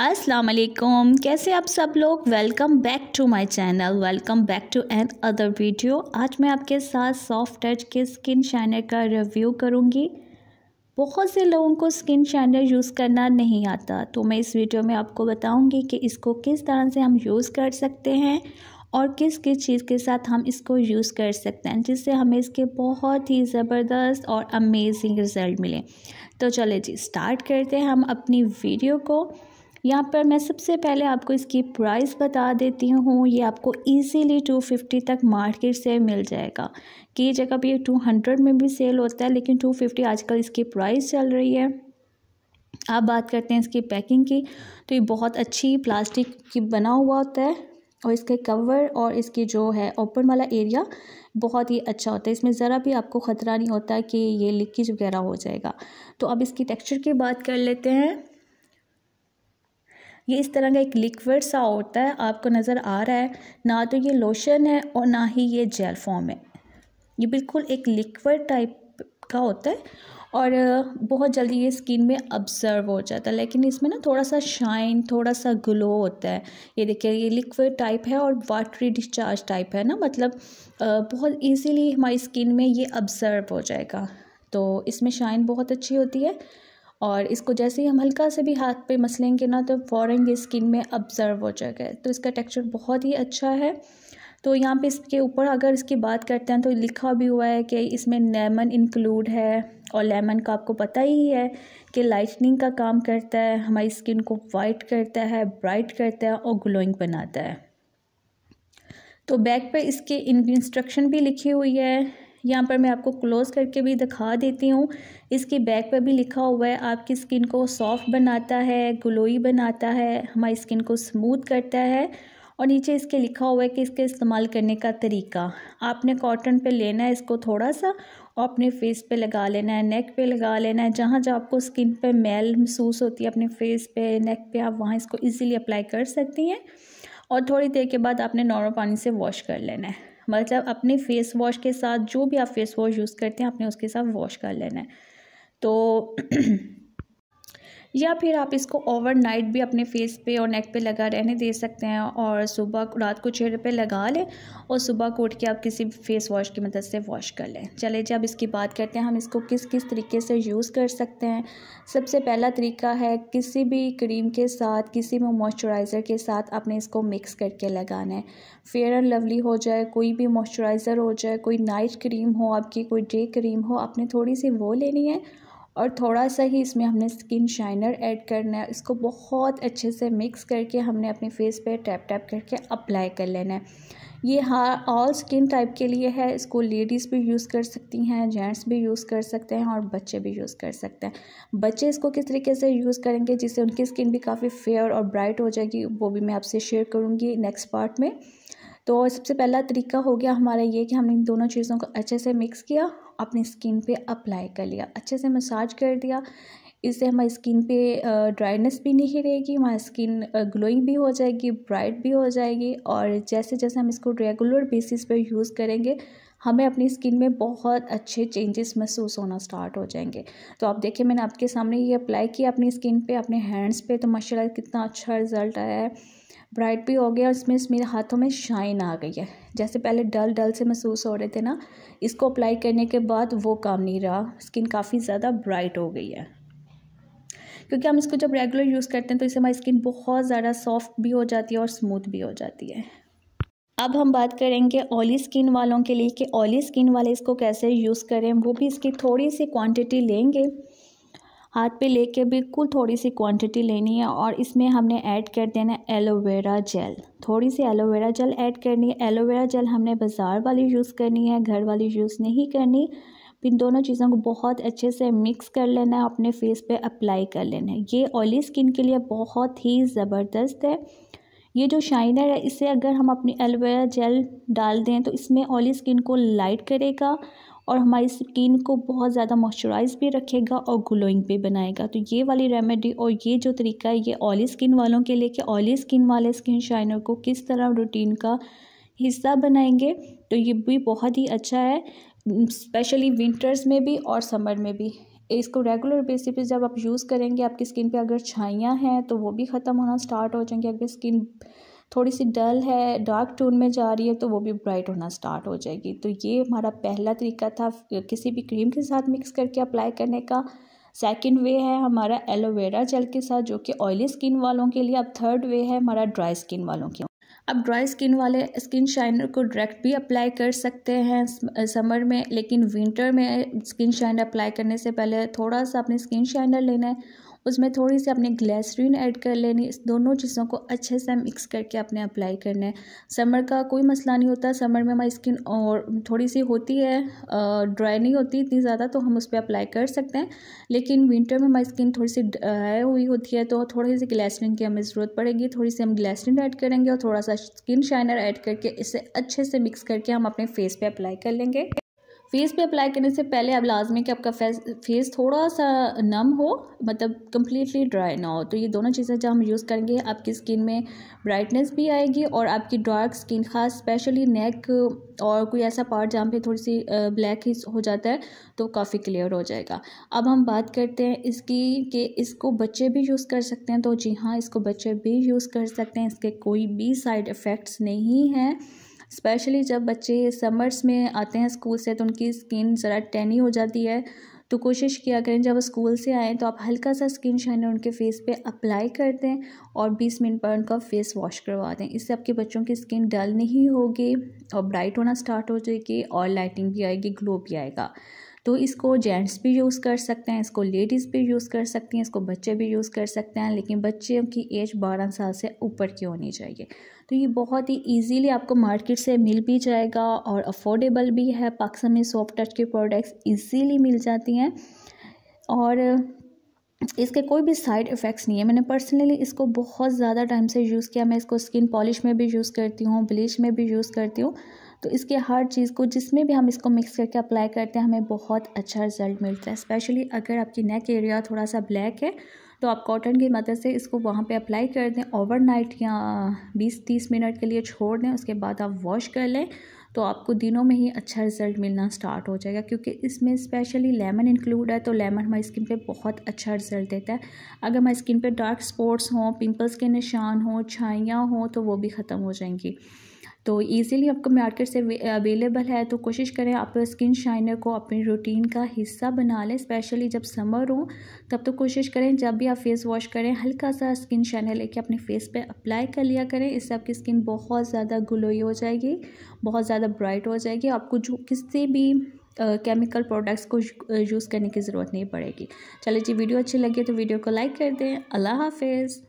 असलकुम कैसे आप सब लोग welcome back to my channel welcome back to another video आज मैं आपके साथ सॉफ्ट टच के स्किन शाइनर का रिव्यू करूँगी बहुत से लोगों को स्किन शाइनर यूज़ करना नहीं आता तो मैं इस वीडियो में आपको बताऊँगी कि इसको किस तरह से हम यूज़ कर सकते हैं और किस किस चीज़ के साथ हम इसको यूज़ कर सकते हैं जिससे हमें इसके बहुत ही ज़बरदस्त और अमेजिंग रिज़ल्ट मिले तो चले जी स्टार्ट करते हैं हम अपनी वीडियो को यहाँ पर मैं सबसे पहले आपको इसकी प्राइस बता देती हूँ ये आपको इजीली 250 तक मार्केट से मिल जाएगा कि जगह भी ये 200 में भी सेल होता है लेकिन 250 आजकल इसकी प्राइस चल रही है आप बात करते हैं इसकी पैकिंग की तो ये बहुत अच्छी प्लास्टिक की बना हुआ होता है और इसके कवर और इसकी जो है ओपन वाला एरिया बहुत ही अच्छा होता है इसमें ज़रा भी आपको ख़तरा नहीं होता कि ये लीकेज वगैरह हो जाएगा तो अब इसकी टेक्सचर की बात कर लेते हैं ये इस तरह का एक लिक्विड सा होता है आपको नज़र आ रहा है ना तो ये लोशन है और ना ही ये जेल फॉर्म है ये बिल्कुल एक लिक्विड टाइप का होता है और बहुत जल्दी ये स्किन में ऑब्जर्व हो जाता है लेकिन इसमें ना थोड़ा सा शाइन थोड़ा सा ग्लो होता है ये देखिए ये लिक्विड टाइप है और वाटरी डिस्चार्ज टाइप है ना मतलब बहुत इजीली हमारी स्किन में ये ऑब्जर्व हो जाएगा तो इसमें शाइन बहुत अच्छी होती है और इसको जैसे ही हम हल्का से भी हाथ पे मसलेंगे ना तो फ़ौर ये स्किन में अब्ज़र्व हो जाएगा तो इसका टेक्सचर बहुत ही अच्छा है तो यहाँ पे इसके ऊपर अगर इसकी बात करते हैं तो लिखा भी हुआ है कि इसमें लेमन इंक्लूड है और लेमन का आपको पता ही है कि लाइटनिंग का काम करता है हमारी स्किन को वाइट करता है ब्राइट करता है और ग्लोइंग बनाता है तो बैक पे इसके इंस्ट्रक्शन भी लिखी हुई है यहाँ पर मैं आपको क्लोज़ करके भी दिखा देती हूँ इसके बैक पर भी लिखा हुआ है आपकी स्किन को सॉफ्ट बनाता है ग्लोई बनाता है हमारी स्किन को स्मूथ करता है और नीचे इसके लिखा हुआ है कि इसके इस्तेमाल करने का तरीका आपने कॉटन पे लेना है इसको थोड़ा सा और अपने फेस पे लगा लेना है नेक पे लगा लेना है जहाँ जहाँ आपको स्किन पे मैल महसूस होती है अपने फेस पे नेक पे आप वहाँ इसको इजीली अप्लाई कर सकती हैं और थोड़ी देर के बाद आपने नॉर्मल पानी से वॉश कर लेना है मतलब अपने फेस वॉश के साथ जो भी आप फेस वॉश यूज़ करते हैं आपने उसके साथ वॉश कर लेना है तो या फिर आप इसको ओवरनाइट भी अपने फेस पे और नेक पे लगा रहने दे सकते हैं और सुबह रात को चेहरे पे लगा लें और सुबह को उठ के आप किसी फेस वॉश की मदद से वॉश कर लें चले जब इसकी बात करते हैं हम इसको किस किस तरीके से यूज़ कर सकते हैं सबसे पहला तरीका है किसी भी क्रीम के साथ किसी भी मॉइस्चराइज़र के साथ आपने इसको मिक्स करके लगाना है फेयर एंड लवली हो जाए कोई भी मॉइस्चराइज़र हो जाए कोई नाइट क्रीम हो आपकी कोई डे क्रीम हो आपने थोड़ी सी वो लेनी है और थोड़ा सा ही इसमें हमने स्किन शाइनर ऐड करना है इसको बहुत अच्छे से मिक्स करके हमने अपने फेस पे टैप टैप करके अप्लाई कर लेना है ये हाँ ऑल स्किन टाइप के लिए है इसको लेडीज़ भी यूज़ कर सकती हैं जेंट्स भी यूज़ कर सकते हैं और बच्चे भी यूज़ कर सकते हैं बच्चे इसको किस तरीके से यूज़ करेंगे जिससे उनकी स्किन भी काफ़ी फेयर और ब्राइट हो जाएगी वो भी मैं आपसे शेयर करूँगी नेक्स्ट पार्ट में तो सबसे पहला तरीका हो गया हमारा ये कि हमने इन दोनों चीज़ों को अच्छे से मिक्स किया अपनी स्किन पे अप्लाई कर लिया अच्छे से मसाज कर दिया इससे हमारी स्किन पे ड्राइनेस भी नहीं रहेगी हमारी स्किन ग्लोइंग भी हो जाएगी ब्राइट भी हो जाएगी और जैसे जैसे हम इसको रेगुलर बेसिस पर यूज़ करेंगे हमें अपनी स्किन में बहुत अच्छे चेंजेस महसूस होना स्टार्ट हो जाएंगे तो आप देखिए मैंने आपके सामने ये अप्लाई किया अपनी स्किन पे अपने हैंड्स पे तो माशाल्लाह कितना अच्छा रिजल्ट आया है ब्राइट भी हो गया और इसमें मेरे हाथों में शाइन आ गई है जैसे पहले डल डल से महसूस हो रहे थे ना इसको अप्लाई करने के बाद वो काम नहीं रहा स्किन काफ़ी ज़्यादा ब्राइट हो गई है क्योंकि हम इसको जब रेगुलर यूज़ करते हैं तो इससे हमारी स्किन बहुत ज़्यादा सॉफ्ट भी हो जाती है और स्मूथ भी हो जाती है अब हम बात करेंगे ऑयली स्किन वालों के लिए कि ऑयली स्किन वाले इसको कैसे यूज़ करें वो भी इसकी थोड़ी सी क्वांटिटी लेंगे हाथ पे लेके बिल्कुल थोड़ी सी क्वांटिटी लेनी है और इसमें हमने ऐड कर देना है एलोवेरा जेल थोड़ी सी एलोवेरा जेल ऐड करनी है एलोवेरा जेल हमने बाज़ार वाली यूज़ करनी है घर वाली यूज़ नहीं करनी इन दोनों चीज़ों को बहुत अच्छे से मिक्स कर लेना है अपने फेस पे अप्लाई कर लेना है ये ऑयली स्किन के लिए बहुत ही ज़बरदस्त है ये जो शाइनर है इसे अगर हम अपनी एलोवेरा जेल डाल दें तो इसमें ऑयली स्किन को लाइट करेगा और हमारी स्किन को बहुत ज़्यादा मॉइस्चराइज भी रखेगा और ग्लोइंग भी बनाएगा तो ये वाली रेमेडी और ये जो तरीका है ये ऑयली स्किन वालों के लिए कि ऑयली स्किन वाले स्किन शाइनर को किस तरह रूटीन का हिस्सा बनाएंगे तो ये भी बहुत ही अच्छा है स्पेशली विंटर्स में भी और समर में भी इसको रेगुलर बेसिस पे जब आप यूज़ करेंगे आपकी स्किन पे अगर छाइयाँ हैं तो वो भी ख़त्म होना स्टार्ट हो जाएंगी अगर स्किन थोड़ी सी डल है डार्क टोन में जा रही है तो वो भी ब्राइट होना स्टार्ट हो जाएगी तो ये हमारा पहला तरीका था किसी भी क्रीम के साथ मिक्स करके अप्लाई करने का सेकेंड वे है हमारा एलोवेरा जेल के साथ जो कि ऑयली स्किन वालों के लिए अब थर्ड वे है हमारा ड्राई स्किन वालों के आप ड्राई स्किन वाले स्किन शाइनर को डायरेक्ट भी अप्लाई कर सकते हैं समर में लेकिन विंटर में स्किन शाइनर अप्लाई करने से पहले थोड़ा सा अपने स्किन शाइनर लेना है उसमें थोड़ी सी अपने ग्लैसरीन ऐड कर लेनी इस दोनों चीज़ों को अच्छे से मिक्स करके अपने अप्लाई करना है समर का कोई मसला नहीं होता समर में हमारी स्किन और थोड़ी सी होती है ड्राई नहीं होती इतनी ज़्यादा तो हम उस पर अप्लाई कर सकते हैं लेकिन विंटर में हमारी स्किन थोड़ी सी ड्राई हुई होती है तो थोड़ी सी ग्लैसरीन की हमें ज़रूरत पड़ेगी थोड़ी सी हम ग्लैसरीन ऐड करेंगे और थोड़ा सा स्किन शाइनर ऐड करके इसे अच्छे से मिक्स करके हम अपने फेस पर अप्लाई कर लेंगे फेस पे अप्लाई करने से पहले अब लाजमी कि आपका फेस फेस थोड़ा सा नम हो मतलब कम्प्लीटली ड्राई ना हो तो ये दोनों चीज़ें जब हम यूज़ करेंगे आपकी स्किन में ब्राइटनेस भी आएगी और आपकी डार्क स्किन खास स्पेशली नेक और कोई ऐसा पार्ट जहाँ पे थोड़ी सी ब्लैक ही हो जाता है तो काफ़ी क्लियर हो जाएगा अब हम बात करते हैं इसकी कि इसको बच्चे भी यूज़ कर सकते हैं तो जी हाँ इसको बच्चे भी यूज़ कर सकते हैं इसके कोई भी साइड इफ़ेक्ट्स नहीं हैं स्पेशली जब बच्चे समर्स में आते हैं स्कूल से तो उनकी स्किन ज़रा टैनी हो जाती है तो कोशिश किया करें जब स्कूल से आएँ तो आप हल्का सा स्किन शाइनर उनके फेस पे अप्लाई कर दें और 20 मिनट पर उनका फेस वॉश करवा दें इससे आपके बच्चों की स्किन डल नहीं होगी और ब्राइट होना स्टार्ट हो जाएगी और लाइटिंग भी आएगी ग्लो भी आएगा तो इसको जेंट्स भी यूज़ कर सकते हैं इसको लेडीज़ भी यूज़ कर सकती हैं इसको बच्चे भी यूज़ कर सकते हैं लेकिन बच्चे की एज बारह साल से ऊपर की होनी चाहिए तो ये बहुत ही इजीली आपको मार्केट से मिल भी जाएगा और अफोर्डेबल भी है पाकिस्तान में सॉफ्ट टच के प्रोडक्ट्स ईजीली मिल जाती हैं और इसके कोई भी साइड इफ़ेक्ट्स नहीं है मैंने पर्सनली इसको बहुत ज़्यादा टाइम से यूज़ किया मैं इसको स्किन पॉलिश में भी यूज़ करती हूँ ब्लीच में भी यूज़ करती हूँ तो इसके हर चीज़ को जिसमें भी हम इसको मिक्स करके अप्लाई करते हैं हमें बहुत अच्छा रिजल्ट मिलता है स्पेशली अगर आपकी नेक एरिया थोड़ा सा ब्लैक है तो आप कॉटन की मदद से इसको वहाँ पे अप्लाई कर दें ओवरनाइट या 20-30 मिनट के लिए छोड़ दें उसके बाद आप वॉश कर लें तो आपको दिनों में ही अच्छा रिजल्ट मिलना स्टार्ट हो जाएगा क्योंकि इसमें स्पेशली लेमन इंक्लूड है तो लेमन हमारी स्किन पे बहुत अच्छा रिजल्ट देता है अगर हमारी स्किन पे डार्क स्पॉट्स हों पिंपल्स के निशान हों छाइयाँ हों तो वो भी ख़त्म हो जाएंगी तो ईज़िली आपको मार्केट से अवेलेबल है तो कोशिश करें आप स्किन शाइनर को अपनी रूटीन का हिस्सा बना लें स्पेशली जब समर हो तब तो कोशिश करें जब भी आप फेस वॉश करें हल्का सा स्किन शाइनर लेके अपने फेस पे अप्लाई कर लिया करें इससे आपकी स्किन बहुत ज़्यादा ग्लोई हो जाएगी बहुत ज़्यादा ब्राइट हो जाएगी आपको जो किसी भी केमिकल uh, प्रोडक्ट्स को यूज़ करने की ज़रूरत नहीं पड़ेगी चलिए जी वीडियो अच्छी लगी तो वीडियो को लाइक कर दें अल्लाह हाफिज़